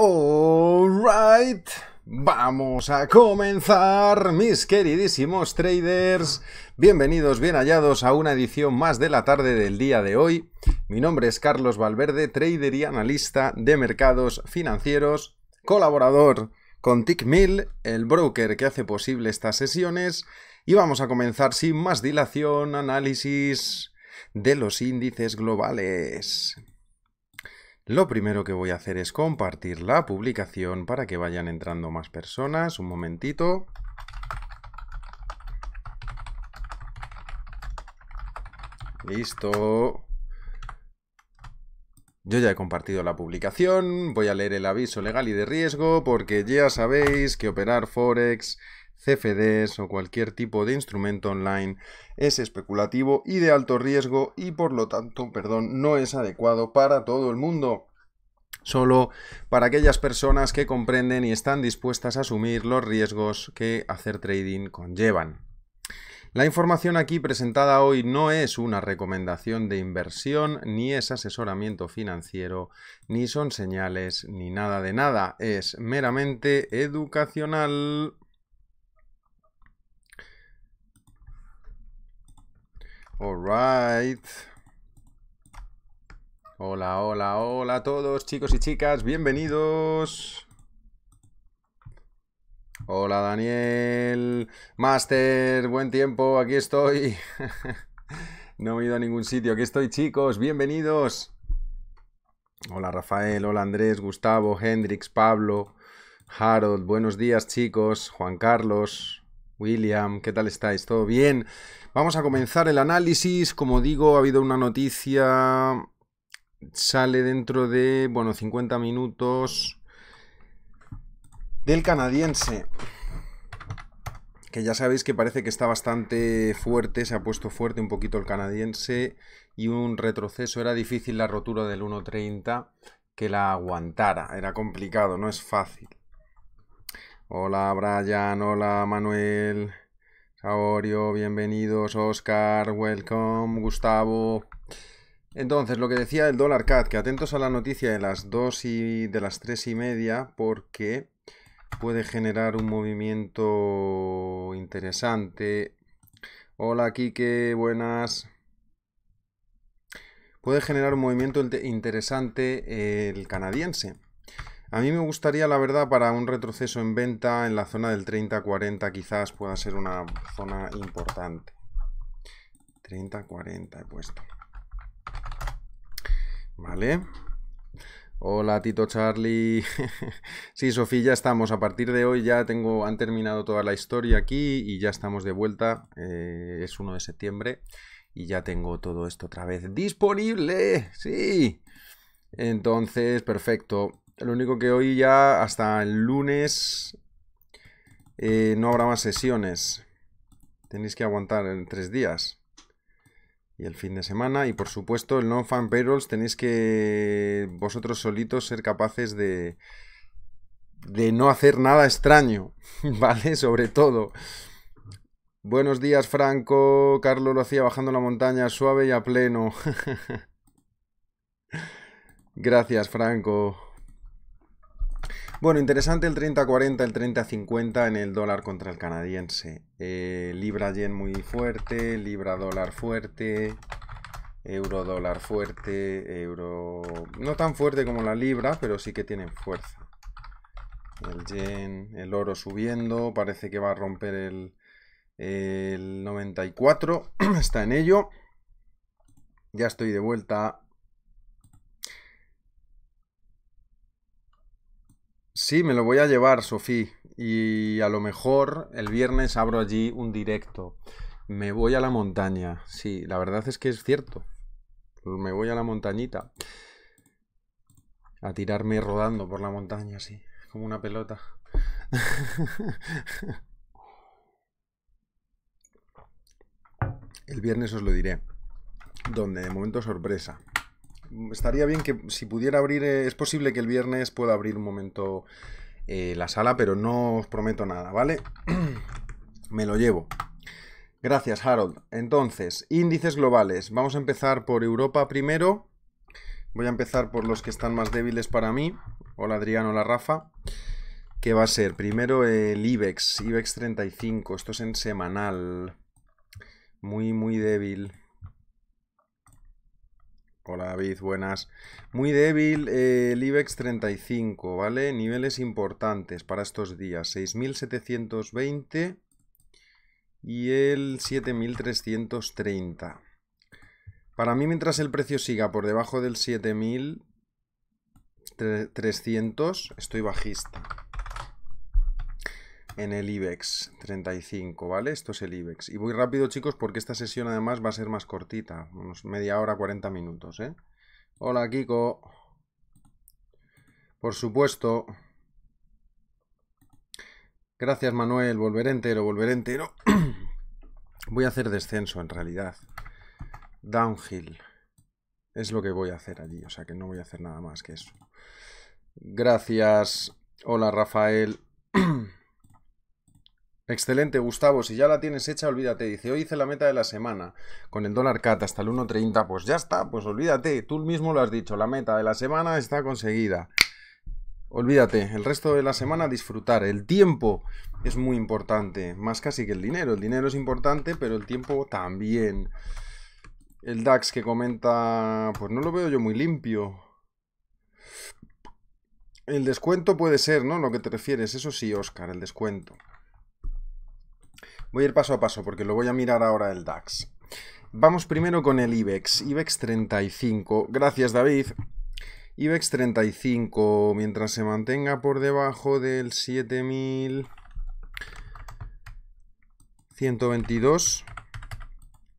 Alright, vamos a comenzar, mis queridísimos traders. Bienvenidos, bien hallados a una edición más de la tarde del día de hoy. Mi nombre es Carlos Valverde, trader y analista de mercados financieros, colaborador con TickMill, el broker que hace posible estas sesiones. Y vamos a comenzar sin más dilación, análisis de los índices globales. Lo primero que voy a hacer es compartir la publicación para que vayan entrando más personas. Un momentito. Listo. Yo ya he compartido la publicación, voy a leer el aviso legal y de riesgo porque ya sabéis que operar Forex CFDs o cualquier tipo de instrumento online es especulativo y de alto riesgo y por lo tanto, perdón, no es adecuado para todo el mundo solo para aquellas personas que comprenden y están dispuestas a asumir los riesgos que hacer trading conllevan. La información aquí presentada hoy no es una recomendación de inversión, ni es asesoramiento financiero, ni son señales, ni nada de nada, es meramente educacional. Alright. Hola, hola, hola a todos, chicos y chicas, bienvenidos. Hola Daniel, Master, buen tiempo, aquí estoy. no he ido a ningún sitio, aquí estoy chicos, bienvenidos. Hola Rafael, hola Andrés, Gustavo, Hendrix, Pablo, Harold, buenos días chicos, Juan Carlos, William, ¿qué tal estáis? ¿Todo bien? Vamos a comenzar el análisis. Como digo, ha habido una noticia. Sale dentro de, bueno, 50 minutos del canadiense. Que ya sabéis que parece que está bastante fuerte, se ha puesto fuerte un poquito el canadiense y un retroceso. Era difícil la rotura del 1.30 que la aguantara. Era complicado, no es fácil. Hola Brian, hola Manuel, Saorio, bienvenidos, Oscar, welcome, Gustavo. Entonces, lo que decía el dólar CAD, que atentos a la noticia de las 2 y de las 3 y media, porque puede generar un movimiento interesante. Hola Kike, buenas. Puede generar un movimiento interesante el canadiense a mí me gustaría, la verdad, para un retroceso en venta en la zona del 30-40 quizás pueda ser una zona importante. 30-40 he puesto. Vale. Hola Tito Charlie. sí, Sofía, ya estamos. A partir de hoy ya tengo, han terminado toda la historia aquí y ya estamos de vuelta. Eh, es 1 de septiembre y ya tengo todo esto otra vez disponible. Sí. Entonces, perfecto. Lo único que hoy ya hasta el lunes eh, no habrá más sesiones. Tenéis que aguantar en tres días. Y el fin de semana. Y por supuesto, el non-fan payrolls tenéis que vosotros solitos ser capaces de, de no hacer nada extraño. ¿Vale? Sobre todo. Buenos días, Franco. Carlos lo hacía bajando la montaña suave y a pleno. Gracias, Franco. Bueno, interesante el 30-40, el 30-50 en el dólar contra el canadiense. Eh, libra yen muy fuerte, libra dólar fuerte, euro dólar fuerte, euro... No tan fuerte como la libra, pero sí que tienen fuerza. El yen, el oro subiendo, parece que va a romper el, el 94, está en ello. Ya estoy de vuelta. Sí, me lo voy a llevar, Sofí, Y a lo mejor el viernes abro allí un directo. Me voy a la montaña. Sí, la verdad es que es cierto. Me voy a la montañita. A tirarme rodando por la montaña, sí, como una pelota. el viernes os lo diré. Donde de momento sorpresa estaría bien que si pudiera abrir, eh, es posible que el viernes pueda abrir un momento eh, la sala, pero no os prometo nada, ¿vale? Me lo llevo. Gracias, Harold. Entonces, índices globales. Vamos a empezar por Europa primero. Voy a empezar por los que están más débiles para mí. Hola Adrián, hola Rafa. ¿Qué va a ser? Primero el IBEX, IBEX 35. Esto es en semanal. Muy, muy débil. Hola David, buenas. Muy débil eh, el IBEX 35, ¿vale? Niveles importantes para estos días. 6.720 y el 7.330. Para mí, mientras el precio siga por debajo del 7.300, estoy bajista en el IBEX 35, ¿vale? Esto es el IBEX. Y voy rápido, chicos, porque esta sesión además va a ser más cortita, unos media hora, 40 minutos, ¿eh? Hola, Kiko. Por supuesto. Gracias, Manuel. Volveré entero, volveré entero. voy a hacer descenso, en realidad. Downhill. Es lo que voy a hacer allí, o sea que no voy a hacer nada más que eso. Gracias. Hola, Rafael. Excelente, Gustavo. Si ya la tienes hecha, olvídate. Dice, hoy hice la meta de la semana con el dólar cat hasta el 1.30. Pues ya está, pues olvídate. Tú mismo lo has dicho, la meta de la semana está conseguida. Olvídate, el resto de la semana disfrutar. El tiempo es muy importante, más casi que el dinero. El dinero es importante, pero el tiempo también. El DAX que comenta, pues no lo veo yo muy limpio. El descuento puede ser, ¿no? Lo que te refieres, eso sí, Oscar, el descuento. Voy a ir paso a paso porque lo voy a mirar ahora el DAX. Vamos primero con el IBEX, IBEX 35. Gracias David. IBEX 35, mientras se mantenga por debajo del 7122,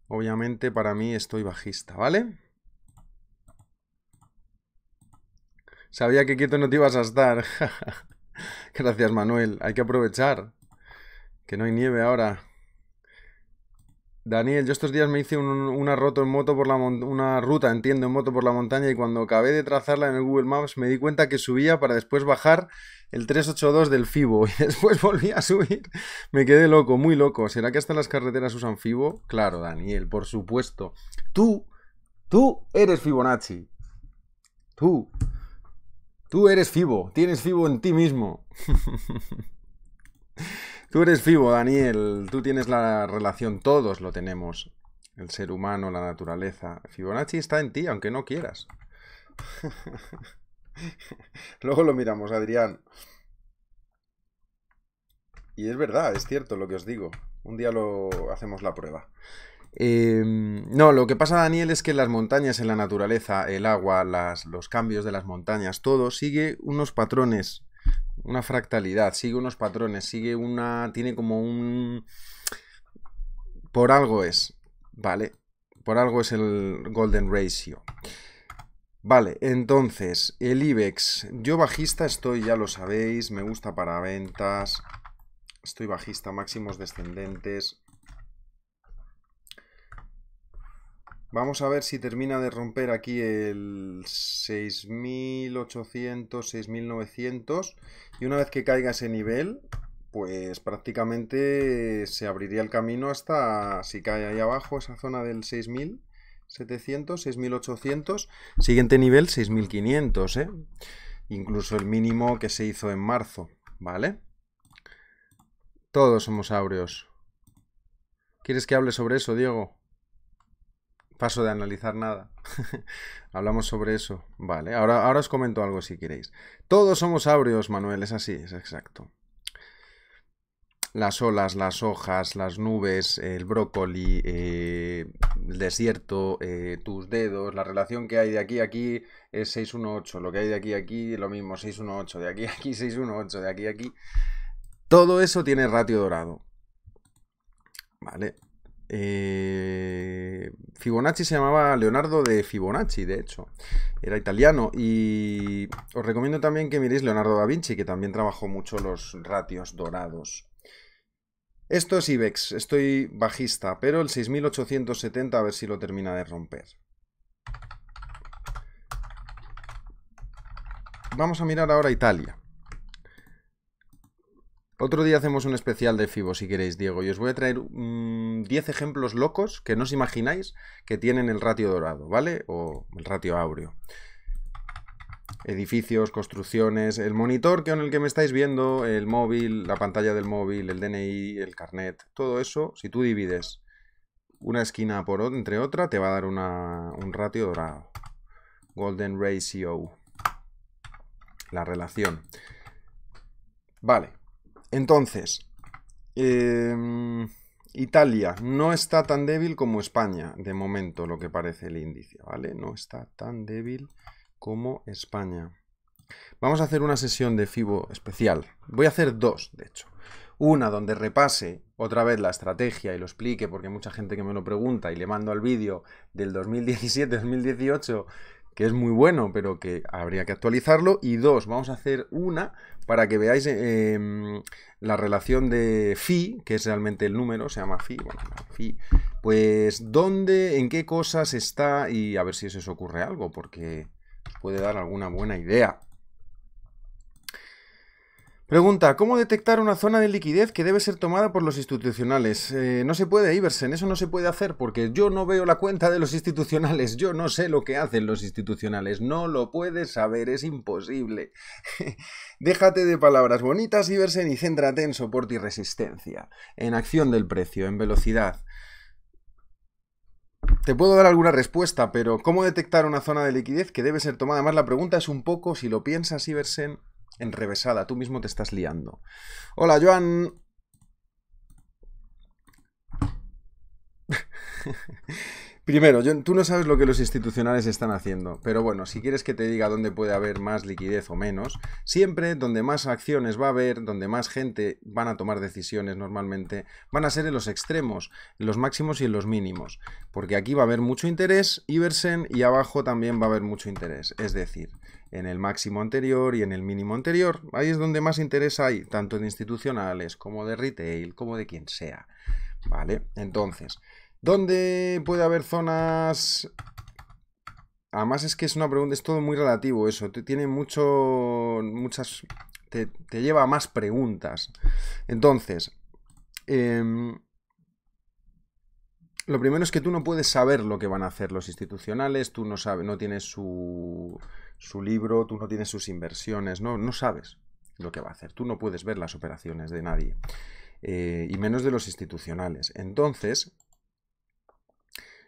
obviamente para mí estoy bajista, ¿vale? Sabía que quieto no te ibas a estar. Gracias Manuel, hay que aprovechar. Que no hay nieve ahora. Daniel, yo estos días me hice una, roto en moto por la una ruta, entiendo, en moto por la montaña y cuando acabé de trazarla en el Google Maps me di cuenta que subía para después bajar el 382 del FIBO y después volví a subir. Me quedé loco, muy loco. ¿Será que hasta las carreteras usan FIBO? Claro, Daniel, por supuesto. Tú, tú eres Fibonacci. Tú. Tú eres Fibo, tienes Fibo en ti mismo. Tú eres vivo, Daniel. Tú tienes la relación, todos lo tenemos. El ser humano, la naturaleza. Fibonacci está en ti, aunque no quieras. Luego lo miramos, Adrián. Y es verdad, es cierto lo que os digo. Un día lo hacemos la prueba. Em, no, lo que pasa, Daniel, es que las montañas en la naturaleza, el agua, los cambios de las montañas, todo sigue unos patrones una fractalidad, sigue unos patrones, sigue una. tiene como un. Por algo es, ¿vale? Por algo es el Golden Ratio. Vale, entonces, el IBEX. Yo bajista estoy, ya lo sabéis, me gusta para ventas. Estoy bajista, máximos descendentes. Vamos a ver si termina de romper aquí el 6800, 6900 y una vez que caiga ese nivel, pues prácticamente se abriría el camino hasta, si cae ahí abajo, esa zona del 6700, 6800, siguiente nivel 6500, ¿eh? incluso el mínimo que se hizo en marzo, ¿vale? Todos somos áureos. ¿Quieres que hable sobre eso, Diego? paso de analizar nada. Hablamos sobre eso. Vale, ahora, ahora os comento algo si queréis. Todos somos áureos, Manuel, es así, es exacto. Las olas, las hojas, las nubes, el brócoli, eh, el desierto, eh, tus dedos, la relación que hay de aquí a aquí es 618, lo que hay de aquí a aquí lo mismo, 618, de aquí a aquí 618, de aquí a aquí. Todo eso tiene ratio dorado. Vale, eh, Fibonacci se llamaba Leonardo de Fibonacci, de hecho. Era italiano. Y os recomiendo también que miréis Leonardo da Vinci, que también trabajó mucho los ratios dorados. Esto es IBEX, estoy bajista, pero el 6870 a ver si lo termina de romper. Vamos a mirar ahora Italia. Otro día hacemos un especial de FIBO si queréis, Diego, y os voy a traer un... 10 ejemplos locos que no os imagináis que tienen el ratio dorado, ¿vale? O el ratio áureo. Edificios, construcciones, el monitor que en el que me estáis viendo, el móvil, la pantalla del móvil, el DNI, el carnet, todo eso, si tú divides una esquina por entre otra, te va a dar un ratio dorado. Golden ratio. La relación. Vale. Entonces, em, Italia no está tan débil como España, de momento, lo que parece el índice, ¿vale? No está tan débil como España. Vamos a hacer una sesión de FIBO especial. Voy a hacer dos, de hecho. Una donde repase otra vez la estrategia y lo explique, porque mucha gente que me lo pregunta y le mando al vídeo del 2017-2018 que es muy bueno, pero que habría que actualizarlo. Y dos, vamos a hacer una para que veáis em, la relación de phi, que es realmente el número, se llama phi, bueno, phi, pues dónde, en qué cosas está y a ver si se os ocurre algo, porque puede dar alguna buena idea. Pregunta, ¿cómo detectar una zona de liquidez que debe ser tomada por los institucionales? Eh, no se puede, Iversen, eso no se puede hacer porque yo no veo la cuenta de los institucionales, yo no sé lo que hacen los institucionales, no lo puedes saber, es imposible. Déjate de palabras bonitas, Iversen, y céntrate en soporte y resistencia, en acción del precio, en velocidad. Te puedo dar alguna respuesta, pero ¿cómo detectar una zona de liquidez que debe ser tomada? Además, la pregunta es un poco, si lo piensas, Iversen, Enrevesada, tú mismo te estás liando. Hola, Joan. Primero, tú no sabes lo que los institucionales están haciendo, pero bueno, si quieres que te diga dónde puede haber más liquidez o menos, siempre donde más acciones va a haber, donde más gente van a tomar decisiones normalmente, van a ser en los extremos, en los máximos y en los mínimos, porque aquí va a haber mucho interés, Iversen, y abajo también va a haber mucho interés, es decir, en el máximo anterior y en el mínimo anterior. Ahí es donde más interés hay, tanto de institucionales como de retail, como de quien sea. ¿Vale? Entonces, ¿dónde puede haber zonas Además es que es una pregunta, es todo muy relativo eso, te, tiene mucho, muchas, te, lleva a más preguntas. Entonces, em, lo primero es que tú no puedes saber lo que van a hacer los institucionales, tú no sabes, no tienes su, su libro, tú no tienes sus inversiones, no, no sabes lo que va a hacer, tú no puedes ver las operaciones de nadie, eh, y menos de los institucionales. Entonces,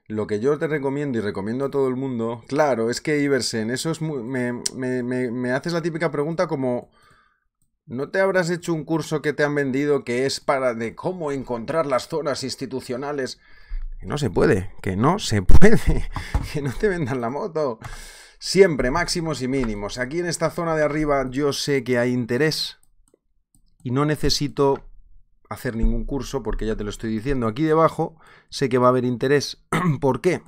lo que yo te recomiendo y recomiendo a todo el mundo, claro, es que Iversen, eso es muy, me, me, me haces la típica pregunta como... ¿No te habrás hecho un curso que te han vendido que es para de cómo encontrar las zonas institucionales? Que no se puede, que no se puede, que no te vendan la moto. Siempre máximos y mínimos. Aquí en esta zona de arriba yo sé que hay interés y no necesito hacer ningún curso porque ya te lo estoy diciendo. Aquí debajo sé que va a haber interés. ¿Por qué?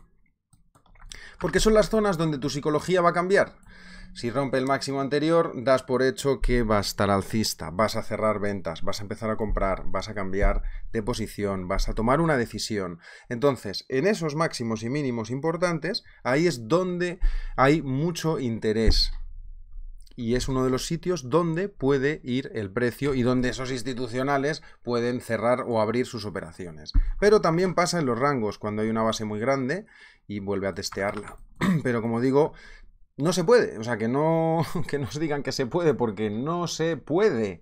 Porque son las zonas donde tu psicología va a cambiar. Si rompe el máximo anterior, das por hecho que va a estar alcista, vas a cerrar ventas, vas a empezar a comprar, vas a cambiar de posición, vas a tomar una decisión. Entonces, en esos máximos y mínimos importantes, ahí es donde hay mucho interés. Y es uno de los sitios donde puede ir el precio y donde esos institucionales pueden cerrar o abrir sus operaciones. Pero también pasa en los rangos, cuando hay una base muy grande y vuelve a testearla. Pero como digo, no se puede. O sea, que no, que nos digan que se puede, porque no se puede.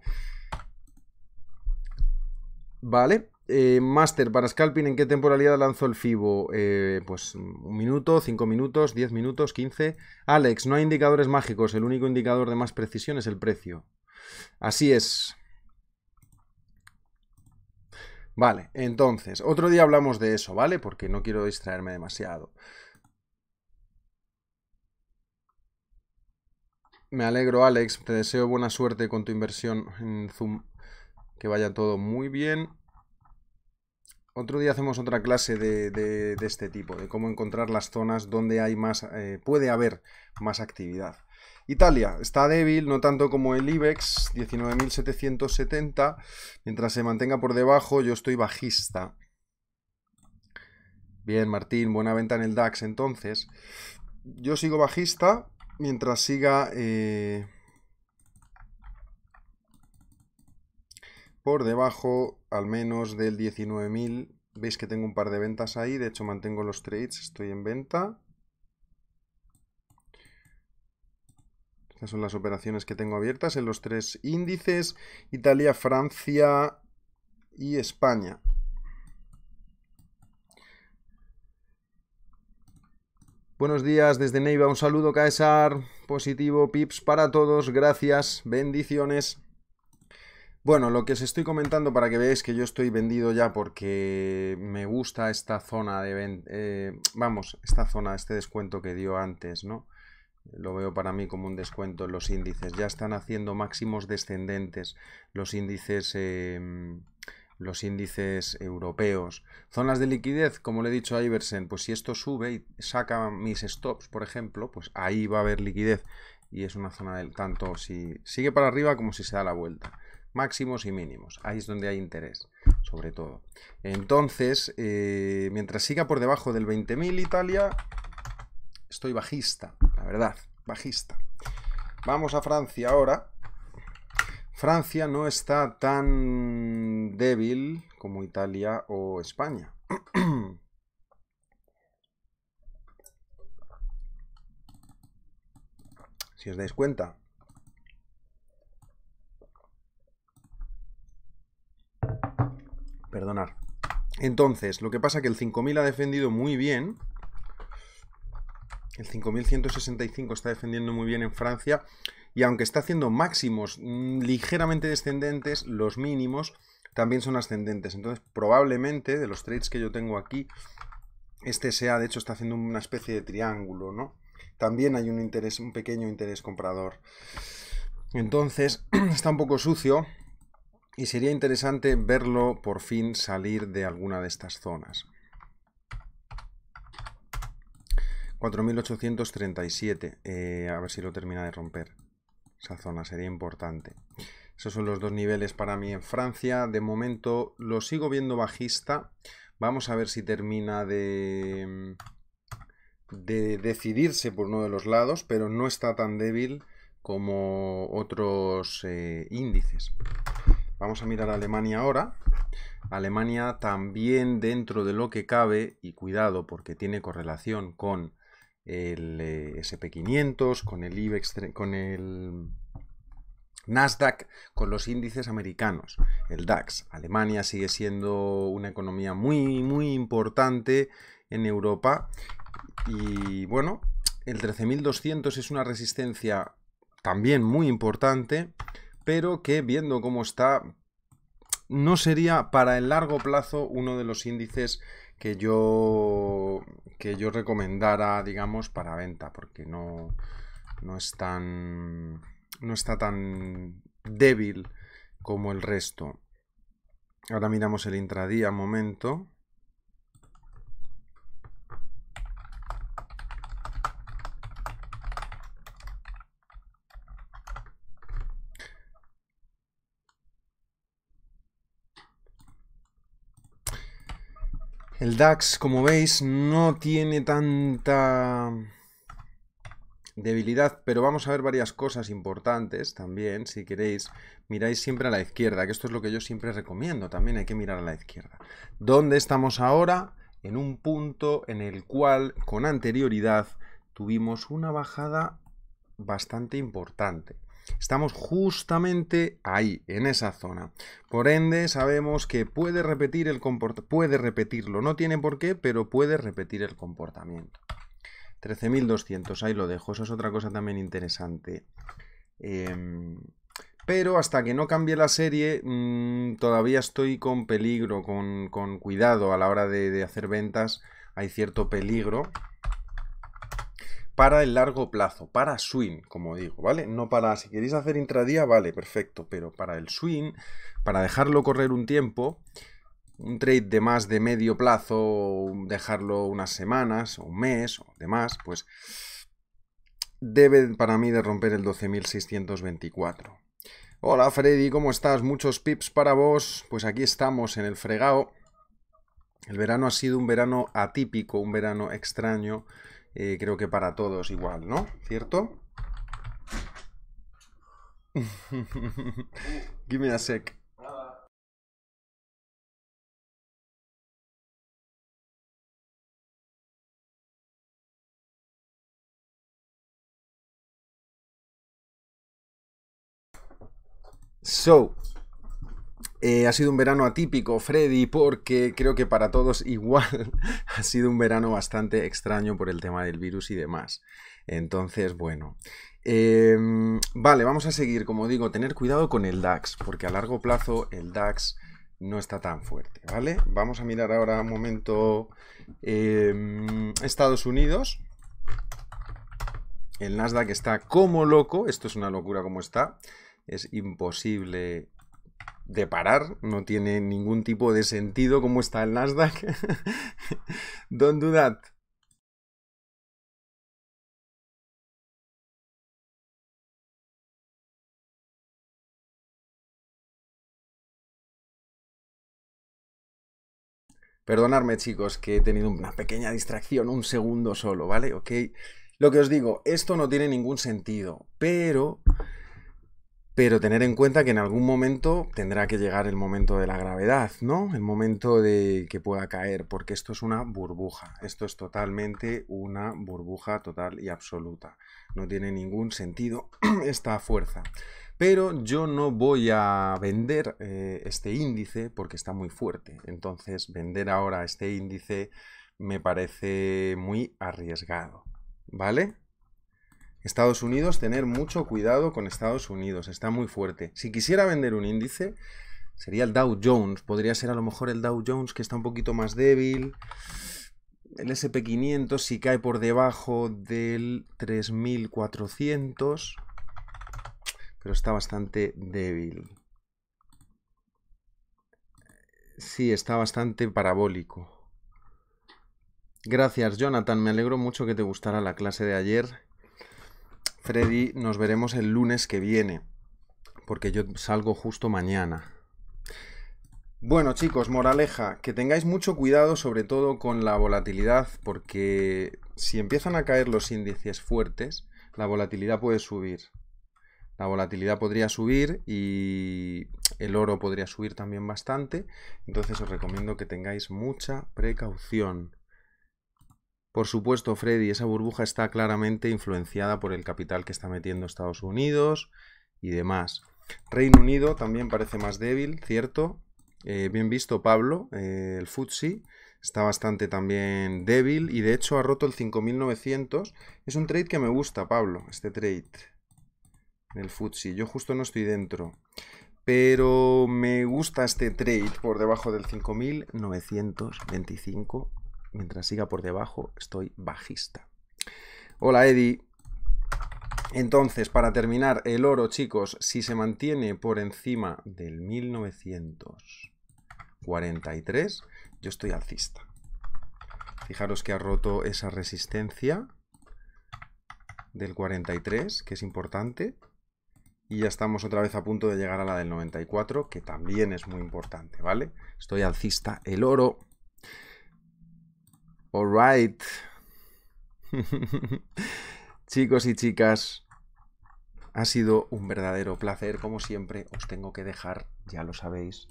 Vale. Eh, Master, para Scalping, ¿en qué temporalidad lanzó el FIBO? Eh, pues un minuto, cinco minutos, diez minutos, quince. Alex, no hay indicadores mágicos. El único indicador de más precisión es el precio. Así es. Vale, entonces, otro día hablamos de eso, ¿vale? Porque no quiero distraerme demasiado. Me alegro, Alex. Te deseo buena suerte con tu inversión en Zoom. Que vaya todo muy bien. Otro día hacemos otra clase de, este tipo, de cómo encontrar las zonas donde hay más, eh, puede haber más actividad. Italia está débil, no tanto como el IBEX, 19.770. Mientras se mantenga por debajo, yo estoy bajista. Bien, Martín, buena venta en el DAX entonces. Yo sigo bajista, mientras siga eh, por debajo al menos del 19.000. Veis que tengo un par de ventas ahí, de hecho mantengo los trades, estoy en venta. Estas son las operaciones que tengo abiertas en los tres índices, Italia, Francia y España. Buenos días desde Neiva, un saludo Caesar, positivo, pips para todos, gracias, bendiciones. Bueno, lo que os estoy comentando para que veáis que yo estoy vendido ya porque me gusta esta zona de... Eh, vamos, esta zona, este descuento que dio antes, ¿no? Lo veo para mí como un descuento en los índices. Ya están haciendo máximos descendentes los índices... Em, los índices europeos. Zonas de liquidez, como le he dicho a Iversen, pues si esto sube y saca mis stops, por ejemplo, pues ahí va a haber liquidez y es una zona del tanto si sigue para arriba como si se da la vuelta. Máximos y mínimos, ahí es donde hay interés, sobre todo. Entonces, eh, mientras siga por debajo del 20.000 Italia, estoy bajista, la verdad, bajista. Vamos a Francia ahora. Francia no está tan débil como Italia o España. si os dais cuenta. Perdonar. Entonces, lo que pasa es que el 5000 ha defendido muy bien. El 5165 está defendiendo muy bien en Francia. Y aunque está haciendo máximos mm, ligeramente descendentes, los mínimos también son ascendentes. Entonces, probablemente de los trades que yo tengo aquí, este sea, de hecho, está haciendo una especie de triángulo, ¿no? También hay un interés, un pequeño interés comprador. Entonces, está un poco sucio y sería interesante verlo por fin salir de alguna de estas zonas. 4.837, eh, a ver si lo termina de romper. Esa zona sería importante. Esos son los dos niveles para mí en Francia. De momento lo sigo viendo bajista. Vamos a ver si termina de, decidirse por uno de los lados, pero no está tan débil como otros eh, índices. Vamos a mirar a Alemania ahora. Alemania también dentro de lo que cabe, y cuidado porque tiene correlación con el eh, SP500, con el IBEX, con el Nasdaq con los índices americanos, el DAX. Alemania sigue siendo una economía muy, muy importante en Europa. Y bueno, el 13.200 es una resistencia también muy importante, pero que viendo cómo está, no sería para el largo plazo uno de los índices que yo, que yo recomendara, digamos, para venta, porque no, no es tan no está tan débil como el resto. Ahora miramos el intradía, momento. El DAX, como veis, no tiene tanta debilidad, pero vamos a ver varias cosas importantes también, si queréis, miráis siempre a la izquierda, que esto es lo que yo siempre recomiendo, también hay que mirar a la izquierda. ¿Dónde estamos ahora? En un punto en el cual con anterioridad tuvimos una bajada bastante importante. Estamos justamente ahí, en esa zona. Por ende, sabemos que puede repetir el comportamiento, puede repetirlo, no tiene por qué, pero puede repetir el comportamiento. 13.200, ahí lo dejo, eso es otra cosa también interesante. Em, pero hasta que no cambie la serie, mm, todavía estoy con peligro, con, cuidado a la hora de, de, hacer ventas. Hay cierto peligro para el largo plazo, para swing, como digo, ¿vale? No para, si queréis hacer intradía, vale, perfecto, pero para el swing, para dejarlo correr un tiempo, un trade de más de medio plazo, dejarlo unas semanas, un mes, o demás, pues debe para mí de romper el 12.624. Hola Freddy, ¿cómo estás? Muchos pips para vos. Pues aquí estamos en el fregado. El verano ha sido un verano atípico, un verano extraño, eh, creo que para todos igual, ¿no? ¿Cierto? Give me a sec. So, eh, ha sido un verano atípico, Freddy, porque creo que para todos igual ha sido un verano bastante extraño por el tema del virus y demás. Entonces, bueno. Em, vale, vamos a seguir. Como digo, tener cuidado con el DAX, porque a largo plazo el DAX no está tan fuerte, ¿vale? Vamos a mirar ahora un momento em, Estados Unidos. El Nasdaq está como loco, esto es una locura como está es imposible de parar, no tiene ningún tipo de sentido como está el Nasdaq. Don't do that. Perdonadme chicos que he tenido una pequeña distracción, un segundo solo, ¿vale? Ok. Lo que os digo, esto no tiene ningún sentido, pero pero tener en cuenta que en algún momento tendrá que llegar el momento de la gravedad, ¿no? El momento de que pueda caer, porque esto es una burbuja, esto es totalmente una burbuja total y absoluta. No tiene ningún sentido esta fuerza. Pero yo no voy a vender eh, este índice porque está muy fuerte. Entonces vender ahora este índice me parece muy arriesgado, ¿vale? Estados Unidos, tener mucho cuidado con Estados Unidos, está muy fuerte. Si quisiera vender un índice, sería el Dow Jones, podría ser a lo mejor el Dow Jones que está un poquito más débil. El SP500 si cae por debajo del 3400, pero está bastante débil. Sí, está bastante parabólico. Gracias, Jonathan. Me alegro mucho que te gustara la clase de ayer. Freddy, nos veremos el lunes que viene, porque yo salgo justo mañana. Bueno chicos, moraleja, que tengáis mucho cuidado sobre todo con la volatilidad, porque si empiezan a caer los índices fuertes, la volatilidad puede subir. La volatilidad podría subir y el oro podría subir también bastante. Entonces os recomiendo que tengáis mucha precaución. Por supuesto, Freddy, esa burbuja está claramente influenciada por el capital que está metiendo Estados Unidos y demás. Reino Unido también parece más débil, cierto. Eh, bien visto, Pablo, eh, el FTSE está bastante también débil y de hecho ha roto el 5900. Es un trade que me gusta, Pablo, este trade El FTSE. Yo justo no estoy dentro, pero me gusta este trade por debajo del 5925 Mientras siga por debajo, estoy bajista. Hola, Eddie. Entonces, para terminar, el oro, chicos, si se mantiene por encima del 1943, yo estoy alcista. Fijaros que ha roto esa resistencia del 43, que es importante. Y ya estamos otra vez a punto de llegar a la del 94, que también es muy importante, ¿vale? Estoy alcista. El oro Alright. Chicos y chicas, ha sido un verdadero placer. Como siempre, os tengo que dejar, ya lo sabéis.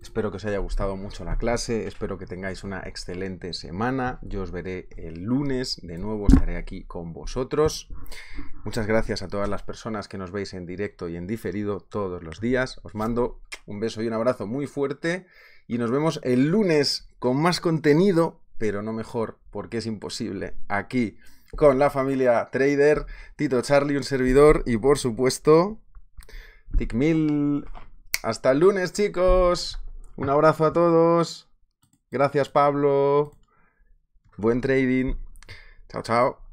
Espero que os haya gustado mucho la clase, espero que tengáis una excelente semana. Yo os veré el lunes, de nuevo estaré aquí con vosotros. Muchas gracias a todas las personas que nos veis en directo y en diferido todos los días. Os mando un beso y un abrazo muy fuerte y nos vemos el lunes con más contenido, pero no mejor, porque es imposible, aquí con la familia Trader, Tito Charlie, un servidor y por supuesto, Mil. Hasta el lunes, chicos. Un abrazo a todos. Gracias, Pablo. Buen trading. Chao, chao.